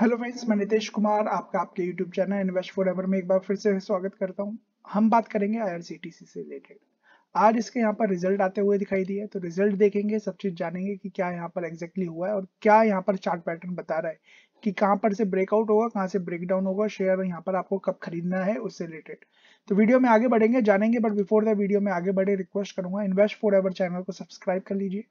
hello friends मैं नितेश कुमार आपका आपके YouTube channel invest forever में एक बार फिर से स्वागत करता हूं हम बात करेंगे आईआरसीटीसी से रिलेटेड आज इसके यहाँ पर रिजल्ट आते हुए दिखाई दिए तो रिजल्ट देखेंगे सब चीज जानेंगे कि क्या यहाँ पर एग्जैक्टली exactly हुआ है और क्या यहाँ पर चार्ट पैटर्न बता रहा है कि कहाँ पर से ब्रेकआउट होगा कहाँ से ब्रेकडाउन होगा शेयर यहाँ पर आपको कब खरीदना है उससे रिलेटेड तो वीडियो में आगे बढ़ेंगे जानेंगे बट बिफोर द वीडियो में आगे बढ़े रिक्वेस्ट करूंगा इन्वेस्ट फॉर एवर चैनल को सब्सक्राइब कर लीजिए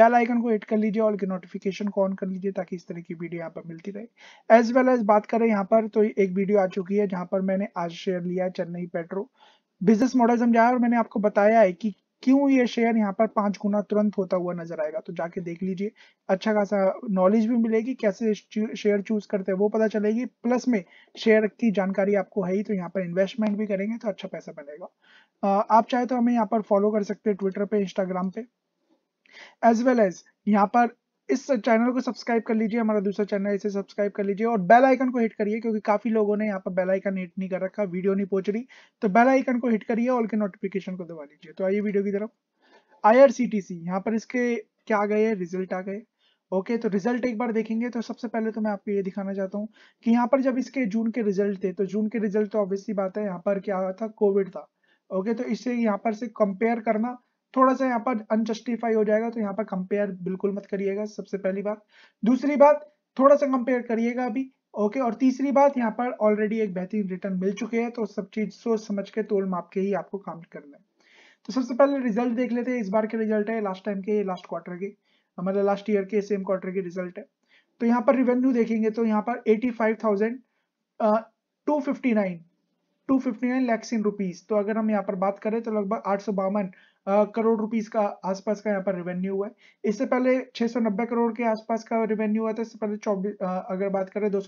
बेल आइकन को हिट कर लीजिए और नोटिफिकेशन को ऑन कर लीजिए ताकि इस तरह की वीडियो यहाँ पर मिलती रहे एज वेल एज बात करें यहाँ पर तो एक वीडियो आ चुकी है जहाँ पर मैंने आज शेयर लिया चेन्नई पेट्रो बिजनेस मॉडल समझाया और मैंने आपको बताया है कि क्यों ये शेयर यहाँ पर पांच गुना तुरंत होता हुआ नजर आएगा तो जाके देख लीजिए अच्छा खासा नॉलेज भी मिलेगी कैसे शेयर चूज करते हैं वो पता चलेगी प्लस में शेयर की जानकारी आपको है ही तो यहाँ पर इन्वेस्टमेंट भी करेंगे तो अच्छा पैसा बनेगा आप चाहे तो हमें यहाँ पर फॉलो कर सकते हैं ट्विटर पे इंस्टाग्राम पे एज वेल एज यहाँ पर इस चैनल को सब्सक्राइब कर लीजिए हमारा दूसरा चैनल इसे सब्सक्राइब कर लीजिए और बेल आइकन को हिट करिए क्योंकि काफी लोगों ने यहाँ पर बेल आइकन हिट नहीं कर रखा वीडियो नहीं पहुंच रही तो बेल आइकन को हिट करिए और के नोटिफिकेशन को दबा लीजिए तो आइए वीडियो की तरफ आई आर यहाँ पर इसके क्या गए रिजल्ट आ गए ओके okay, तो रिजल्ट एक बार देखेंगे तो सबसे पहले तो मैं आपको ये दिखाना चाहता हूँ कि यहाँ पर जब इसके जून के रिजल्ट थे तो जून के रिजल्ट तो ऑब्वियसली बात है यहाँ पर क्या था कोविड था ओके okay, तो इससे यहाँ पर से कंपेयर करना थोड़ा सा यहाँ पर अनजस्टिफाई हो जाएगा तो यहाँ पर कंपेयर बिल्कुल मत करिएगा सबसे पहली बात दूसरी बात थोड़ा सा कंपेयर करिएगा अभी ओके okay, और तीसरी बात यहाँ पर ऑलरेडी एक बेहतरीन रिटर्न मिल चुके हैं तो सब चीज सोच समझ के तोल माप के ही आपको काम करना है तो सबसे पहले रिजल्ट देख लेते हैं इस बार के रिजल्ट है लास्ट टाइम के लास्ट क्वार्टर के मतलब लास्ट ईयर के सेम क्वार्टर के रिजल्ट है तो यहाँ पर रिवेन्यू देखेंगे तो यहाँ पर eighty five thousand two fifty nine two fifty nine lakhs in rupees तो अगर हम यहाँ पर बात करें तो लगभग आठ सौ बावन करोड़ रुपीस का आसपास का यहाँ पर रेवेन्यू हुआ है इससे पहले 690 करोड़ के आसपास का रेवेन्यू हुआ था इससे पहले चौबीस अगर बात करें दो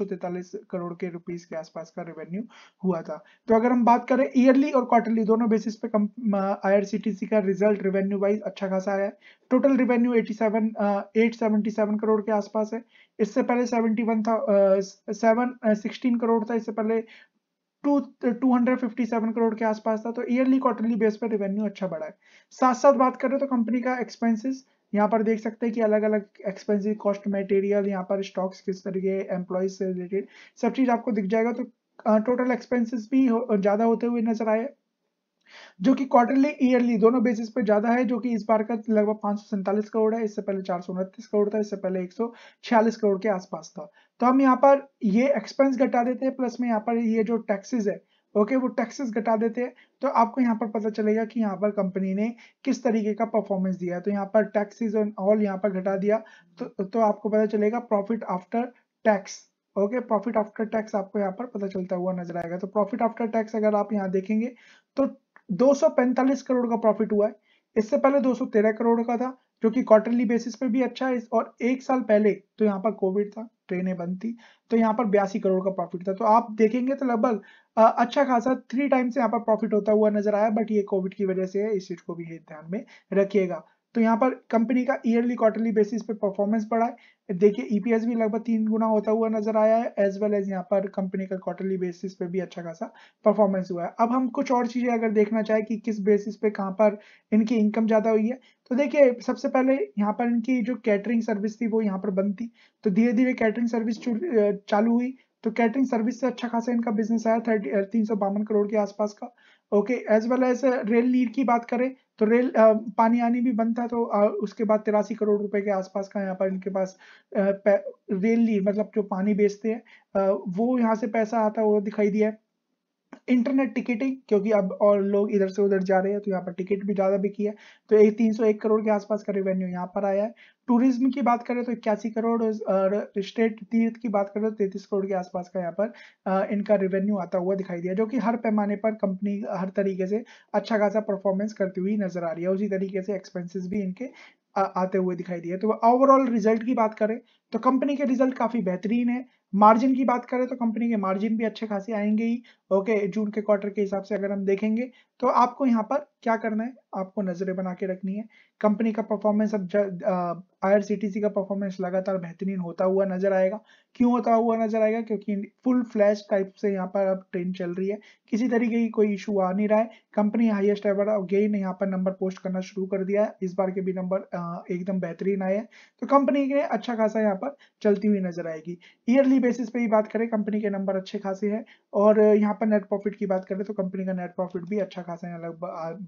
करोड़ के रुपीस के आसपास का रेवेन्यू हुआ था तो अगर हम बात करें ईयरली और क्वार्टरली दोनों बेसिस पे आई का रिजल्ट रेवेन्यू वाइज अच्छा खासा आया है total revenue eighty seven crore के आसपास है इससे पहले सेवेंटी वन था सेवन सिक्सटीन करोड़ था इससे पहले two hundred fifty seven crore के आसपास था तो ईयरली क्वार्टरली बेस पर रेवेन्यू अच्छा बढ़ा है साथ साथ बात करें तो कंपनी का एक्सपेंसेस यहाँ पर देख सकते हैं कि अलग अलग एक्सपेंसिव कॉस्ट मटेरियल यहाँ पर स्टॉक्स किस तरीके एम्प्लॉयज से रिलेटेड सब चीज आपको दिख जाएगा तो टोटल एक्सपेंसेस भी ज़्यादा होते हुए नजर आए जो कि क्वार्टरली ईयरली दोनों बेसिस पे ज्यादा है जो कि इस बार का लगभग पांच करोड़ है इससे पहले चार करोड़ था इससे पहले एक करोड़ के आसपास था तो हम यहाँ पर ये एक्सपेंस घटा देते हैं प्लस में यहाँ पर ये जो टैक्सेस है ओके okay, वो टैक्सेस घटा देते हैं तो आपको यहाँ पर पता चलेगा कि यहाँ पर कंपनी ने किस तरीके का परफॉर्मेंस दिया तो यहाँ पर टैक्सेस ऑन ऑल यहाँ पर घटा दिया तो तो आपको पता चलेगा profit after tax okay profit after tax आपको यहाँ पर पता चलता हुआ नजर आएगा तो प्रॉफिट आफ्टर टैक्स अगर आप यहाँ देखेंगे तो 245 करोड़ का प्रॉफिट हुआ है इससे पहले 213 करोड़ का था जो कि क्वार्टरली बेसिस पे भी अच्छा है और एक साल पहले तो यहाँ पर कोविड था ट्रेनें बंद थी तो यहाँ पर बयासी करोड़ का प्रॉफिट था तो आप देखेंगे तो लगभग अच्छा खासा थ्री टाइम्स यहाँ पर प्रॉफिट होता हुआ नजर आया बट ये कोविड की वजह से है इस चीज को भी ध्यान में रखिएगा तो यहाँ पर कंपनी का ईयरली क्वार्टरली बेसिस पे परफॉर्मेंस बढ़ा है देखिए ईपीएस भी लगभग तीन गुना होता हुआ नजर आया है एज वेल एज यहाँ पर कंपनी का क्वार्टरली बेसिस पे भी अच्छा खासा परफॉर्मेंस हुआ है अब हम कुछ और चीजें अगर देखना चाहे कि किस बेसिस पे कहाँ पर इनकी इनकम ज्यादा हुई है तो देखिए सबसे पहले यहाँ पर इनकी जो कैटरिंग सर्विस थी वो यहाँ पर बंद थी तो धीरे धीरे कैटरिंग सर्विस चालू हुई तो कैटरिंग सर्विस से अच्छा खासा इनका बिजनेस आया थर्टी तीन करोड़ के आसपास का okay as well as rail need की बात करें तो रेल आ, uh, पानी आनी भी बंद था तो आ, uh, उसके बाद तिरासी करोड़ रुपए के आसपास का यहाँ पर इनके पास आ, रेल नीड मतलब जो पानी बेचते हैं uh, वो यहाँ से पैसा आता हुआ दिखाई दिया है इंटरनेट टिकटिंग क्योंकि अब और लोग इधर से उधर जा रहे हैं तो यहाँ पर टिकट भी ज़्यादा बिकी है तो एक तीन सौ एक करोड़ के आसपास का रेवेन्यू यहाँ पर आया है टूरिज्म की बात करें तो इक्यासी करोड़ और स्टेट तीर्थ की बात करें तो तैतीस करोड़ के आसपास का यहाँ पर इनका रेवेन्यू आता हुआ दिखाई दिया जो कि हर पैमाने पर कंपनी हर तरीके से अच्छा खासा परफॉर्मेंस करती हुई नजर आ रही है उसी तरीके से एक्सपेंसिस भी इनके आते हुए दिखाई दिए तो ओवरऑल रिजल्ट की बात करें तो कंपनी के रिजल्ट काफ़ी बेहतरीन है मार्जिन की बात करें तो कंपनी के मार्जिन भी अच्छे खासे आएंगे ही ओके जून के क्वार्टर के हिसाब से अगर हम देखेंगे तो आपको यहाँ पर क्या करना है आपको नजरें बना के रखनी है कंपनी का परफॉर्मेंस अब आईआरसीटीसी का परफॉर्मेंस लगातार बेहतरीन होता हुआ नजर आएगा क्यों होता हुआ नजर आएगा क्योंकि फुल फ्लैश टाइप से यहाँ पर अब ट्रेन चल रही है किसी तरीके की कोई इशू आ नहीं रहा है कंपनी हाइएस्ट एवर गेन यहाँ पर नंबर पोस्ट करना शुरू कर दिया है इस बार के भी नंबर एकदम बेहतरीन आए हैं तो कंपनी के अच्छा खासा यहाँ पर चलती हुई नजर आएगी ईयरली बेसिस पे ही बात करें कंपनी के नंबर अच्छे खासे हैं और यहाँ पर नेट प्रॉफिट की बात करें तो कंपनी का नेट प्रॉफिट भी अच्छा खासा अलग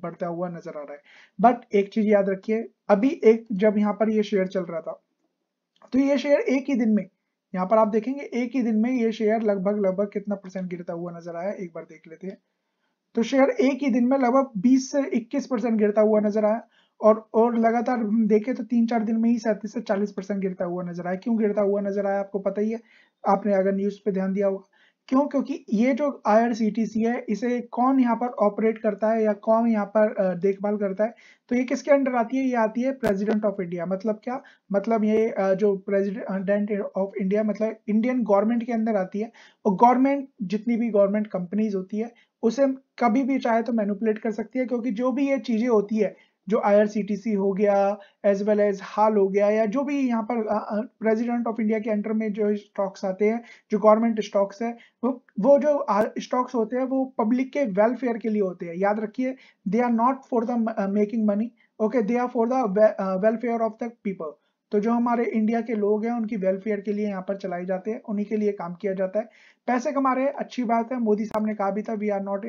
बढ़ता हुआ नजर आ रहा है बट एक चीज याद रखिए अभी एक जब यहाँ पर ये शेयर चल रहा था तो ये शेयर एक ही दिन में यहाँ पर आप देखेंगे एक ही दिन में ये शेयर लगभग लगभग कितना परसेंट गिरता हुआ नजर आया एक बार देख लेते हैं तो शेयर एक ही दिन में लगभग 20 से 21 परसेंट गिरता हुआ नजर आया और और लगातार देखे तो तीन चार दिन में ही सैंतीस से चालीस परसेंट गिरता हुआ नजर आया क्यों गिरता हुआ नजर आया आपको पता ही है आपने अगर न्यूज पे ध्यान दिया होगा क्यों क्योंकि ये जो आईआरसीटीसी है इसे कौन यहाँ पर ऑपरेट करता है या कौन यहाँ पर देखभाल करता है तो ये किसके अंडर आती है ये आती है प्रेसिडेंट ऑफ इंडिया मतलब क्या मतलब ये जो प्रेसिडेंट ऑफ इंडिया मतलब इंडियन गवर्नमेंट के अंदर आती है और गवर्नमेंट जितनी भी गवर्नमेंट कंपनीज होती है उसे कभी भी चाहे तो मैनुपुलेट कर सकती है क्योंकि जो भी ये चीजें होती है जो आईआरसीटीसी हो गया एज वेल एज हाल हो गया या जो भी यहाँ पर प्रेसिडेंट ऑफ इंडिया के अंडर में जो स्टॉक्स आते हैं जो गवर्नमेंट स्टॉक्स है वो वो जो स्टॉक्स होते हैं वो पब्लिक के वेलफेयर के लिए होते हैं याद रखिए they are not for the making money okay they are for the welfare of the people तो जो हमारे इंडिया के लोग हैं उनकी वेलफेयर के लिए यहाँ पर चलाए जाते हैं उन्हीं के लिए काम किया जाता है पैसे कमा रहे हैं अच्छी बात है मोदी साहब ने कहा भी था we are not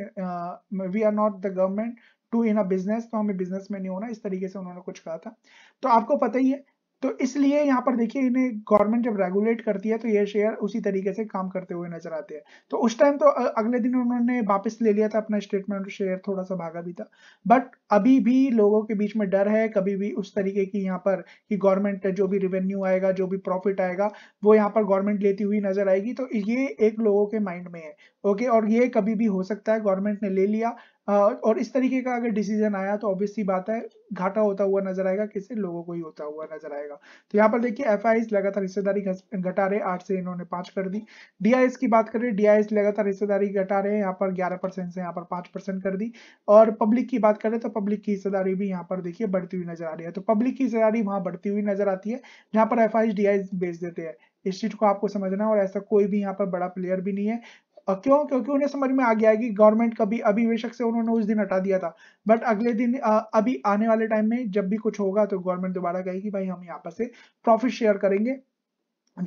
we are not the government to in a business तो हमें बिजनेस में नहीं होना इस तरीके से उन्होंने कुछ कहा था तो आपको पता ही है तो इसलिए यहाँ पर देखिए इन्हें गवर्नमेंट जब रेगुलेट करती है तो ये शेयर उसी तरीके से काम करते हुए नजर आते हैं तो उस टाइम तो अगले दिन उन्होंने वापस ले लिया था अपना स्टेटमेंट शेयर थोड़ा सा भागा भी था बट अभी भी लोगों के बीच में डर है कभी भी उस तरीके की यहाँ पर कि गवर्नमेंट जो भी रिवेन्यू आएगा जो भी प्रॉफिट आएगा वो यहाँ पर गवर्नमेंट लेती हुई नजर आएगी तो ये एक लोगों के माइंड में है ओके और ये कभी भी हो सकता है गवर्नमेंट ने ले लिया हाँ, और इस तरीके का अगर डिसीजन आया तो ऑब्वियसली बात है घाटा होता हुआ नजर आएगा किसे लोगों को ही होता हुआ नजर आएगा तो यहाँ पर देखिए एफ लगातार हिस्सेदारी घटा रहे आठ से इन्होंने पांच कर दी डीआईएस की बात करें डीआईएस लगातार हिस्सेदारी घटा रहे हैं यहाँ पर ग्यारह परसेंट से यहाँ पर पांच परसेंट कर दी और पब्लिक की बात करें तो पब्लिक की हिस्सेदारी भी यहाँ पर देखिए बढ़ती हुई नजर आ रही है तो पब्लिक की हिस्सेदारी वहां बढ़ती हुई नजर आती है जहाँ पर एफ आई बेच देते हैं इस चीज को आपको समझना और ऐसा कोई भी यहाँ पर बड़ा प्लेयर भी नहीं है और क्यों क्योंकि उन्हें समझ में आ गया है कि गवर्नमेंट कभी अभिवेशक से उन्होंने उस दिन हटा दिया था बट अगले दिन अभी आने वाले टाइम में जब भी कुछ होगा तो गवर्नमेंट दोबारा कहेगी भाई हम यहाँ पर से प्रॉफिट शेयर करेंगे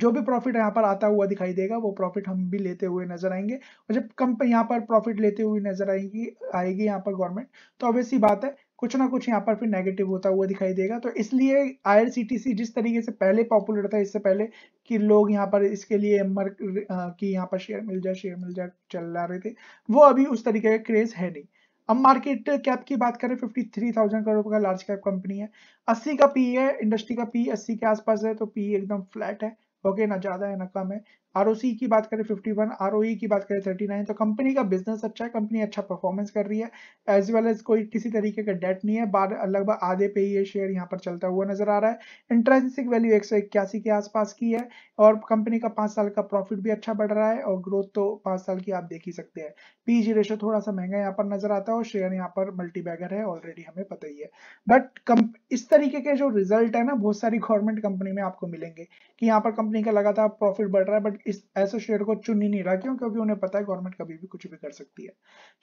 जो भी प्रॉफिट यहाँ पर आता हुआ दिखाई देगा वो प्रॉफिट हम भी लेते हुए नजर आएंगे और जब कंपनी यहाँ पर प्रॉफिट लेते हुए नजर आएगी आएगी यहाँ पर गवर्नमेंट तो ऑब्वियसली बात है कुछ ना कुछ यहाँ पर फिर नेगेटिव होता हुआ दिखाई देगा तो इसलिए आईआरसीटीसी जिस तरीके से पहले पॉपुलर था इससे पहले कि लोग यहाँ पर इसके लिए कि यहाँ पर शेयर मिल जाए शेयर मिल जाए चल रहे थे वो अभी उस तरीके का क्रेज है नहीं अब मार्केट कैप की बात करें 53,000 करोड़ का लार्ज कैप कंपनी है 80 का पी है इंडस्ट्री का पी 80 के आसपास है तो पी एकदम फ्लैट है ओके ना ज्यादा है ना कम है आरओसी की बात करें 51 आरओई e की बात करें थर्टी नाइन तो कंपनी का बिजनेस अच्छा है कंपनी अच्छा परफॉर्मेंस कर रही है एज वेल एज कोई किसी तरीके का डेट नहीं है बार लगभग आधे पे ही ये शेयर यहाँ पर चलता हुआ नजर आ रहा है इंटरेंसिक वैल्यू एक के आसपास की है और कंपनी का पाँच साल का प्रॉफिट भी अच्छा बढ़ रहा है और ग्रोथ तो पाँच साल की आप देख ही सकते हैं पीजी रेशो e थोड़ा सा महंगा यहाँ पर नजर आता है और शेयर यहाँ पर मल्टी बैगर है ऑलरेडी हमें पता ही है बट इस तरीके के जो रिजल्ट है ना बहुत सारी गवर्नमेंट कंपनी में आपको मिलेंगे कि यहाँ पर कंपनी का लगातार प्रॉफिट बढ़ रहा है बट इस ऐसे शेयर को चुन ही नहीं रहा क्यों क्योंकि उन्हें पता है गवर्नमेंट कभी भी कुछ भी कर सकती है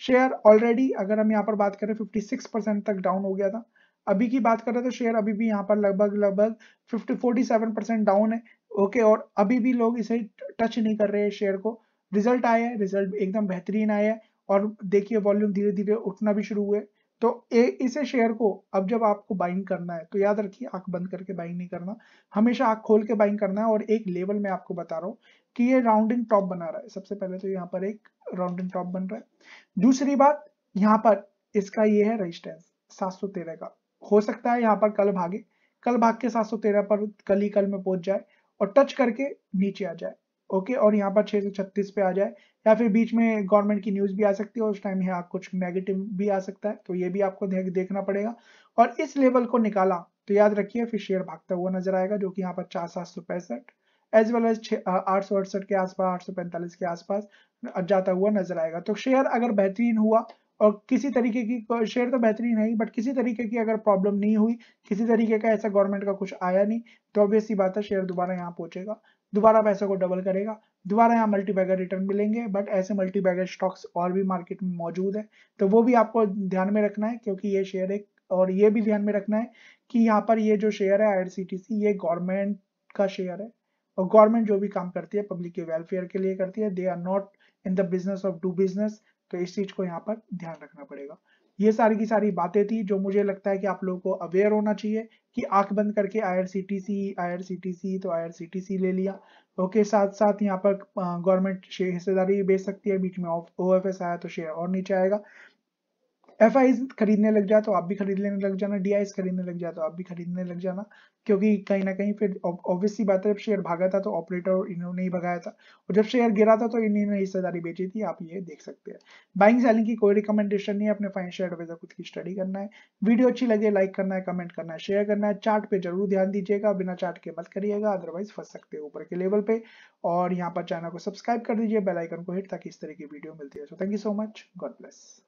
शेयर ऑलरेडी अगर हम यहाँ पर बात करें फिफ्टी तक डाउन हो गया था अभी की बात करें तो शेयर अभी भी यहाँ पर लगभग लगभग फिफ्टी 47 डाउन है ओके और अभी भी लोग इसे टच नहीं कर रहे हैं शेयर को रिजल्ट आया है रिजल्ट एकदम बेहतरीन आया है और देखिए वॉल्यूम धीरे धीरे उठना भी शुरू हुए तो ए इसे शेयर को अब जब आपको बाइंग करना है तो याद रखिए आंख बंद करके बाइंग नहीं करना हमेशा आंख खोल के बाइंग करना है और एक लेवल में आपको बता रहा हूँ कि ये राउंडिंग टॉप बना रहा है सबसे पहले तो यहाँ पर एक राउंडिंग टॉप बन रहा है दूसरी बात यहाँ पर इसका ये है रजिस्टेंस सात का हो सकता है यहाँ पर कल भागे कल भाग के सात पर कल ही कल में पहुंच जाए और टच करके नीचे आ जाए ओके और यहाँ पर छह पे आ जाए या फिर बीच में गवर्नमेंट की न्यूज़ भी आ सकती है उस टाइम यहाँ कुछ नेगेटिव भी आ सकता है तो ये भी आपको देख, देखना पड़ेगा और इस लेवल को निकाला तो याद रखिए फिर शेयर भागता हुआ नजर आएगा जो कि यहाँ पर चार सात सौ पैंसठ एज वेल एज आठ सौ अड़सठ के आसपास आठ सौ पैंतालीस के आसपास जाता हुआ नजर आएगा तो शेयर अगर बेहतरीन हुआ और किसी तरीके की शेयर तो बेहतरीन है ही बट किसी तरीके की अगर प्रॉब्लम नहीं हुई किसी तरीके का ऐसा गवर्नमेंट का कुछ आया नहीं तो ही बात है शेयर दोबारा यहाँ पहुंचेगा दोबारा पैसे को डबल करेगा दोबारा यहाँ मल्टीबैगर रिटर्न मिलेंगे बट ऐसे मल्टीबैगर स्टॉक्स और भी मार्केट में मौजूद है तो वो भी आपको ध्यान में रखना है क्योंकि ये शेयर एक और ये भी ध्यान में रखना है कि यहाँ पर ये जो शेयर है आई ये गवर्नमेंट का शेयर है और गवर्नमेंट जो भी काम करती है पब्लिक के वेलफेयर के लिए करती है they are not in the business of do business तो इस चीज को यहाँ पर ध्यान रखना पड़ेगा ये सारी की सारी बातें थी जो मुझे लगता है कि आप लोगों को अवेयर होना चाहिए कि आंख बंद करके आईआरसीटीसी आईआरसीटीसी तो आईआरसीटीसी ले लिया ओके साथ साथ यहाँ पर गवर्नमेंट शेयर हिस्सेदारी बेच सकती है बीच में ओ एफ एस आया तो शेयर और नीचे आएगा एफ खरीदने लग जाए तो आप भी खरीदने लग जाना डी खरीदने लग जाए तो आप भी खरीदने लग जाना क्योंकि कहीं ना कहीं फिर ऑब्वियसली बात है जब शेयर भागा था तो ऑपरेटर इन्होंने ही भगाया था और जब शेयर गिरा था तो इन्होंने हिस्सेदारी बेची थी आप ये देख सकते हैं बाइंग सेलिंग की कोई रिकमेंडेशन नहीं है अपने फाइनेंशियल एडवाइजर खुद की स्टडी करना है वीडियो अच्छी लगे लाइक करना है कमेंट करना है शेयर करना है चार्ट पे जरूर ध्यान दीजिएगा बिना चार्ट के मत करिएगा अदरवाइज फंस सकते हैं ऊपर के लेवल पे और यहाँ पर चैनल को सब्सक्राइब कर दीजिए बेलाइकन को हिट ताकि इस तरह की वीडियो मिलती है so thank you so much God bless